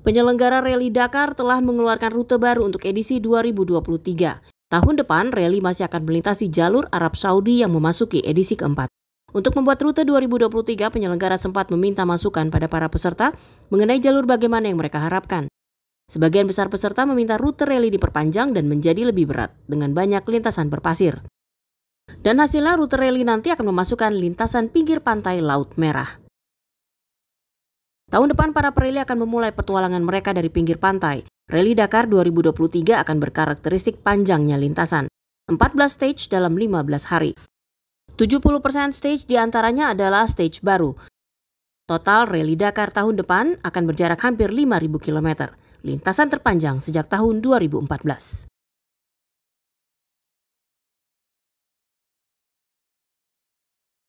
Penyelenggara rally Dakar telah mengeluarkan rute baru untuk edisi 2023. Tahun depan, rally masih akan melintasi jalur Arab Saudi yang memasuki edisi keempat. Untuk membuat rute 2023, penyelenggara sempat meminta masukan pada para peserta mengenai jalur bagaimana yang mereka harapkan. Sebagian besar peserta meminta rute rally diperpanjang dan menjadi lebih berat, dengan banyak lintasan berpasir. Dan hasilnya rute rally nanti akan memasukkan lintasan pinggir pantai Laut Merah. Tahun depan para pereli akan memulai petualangan mereka dari pinggir pantai. Rally Dakar 2023 akan berkarakteristik panjangnya lintasan. 14 stage dalam 15 hari. 70% stage diantaranya adalah stage baru. Total rally Dakar tahun depan akan berjarak hampir 5.000 km, lintasan terpanjang sejak tahun 2014.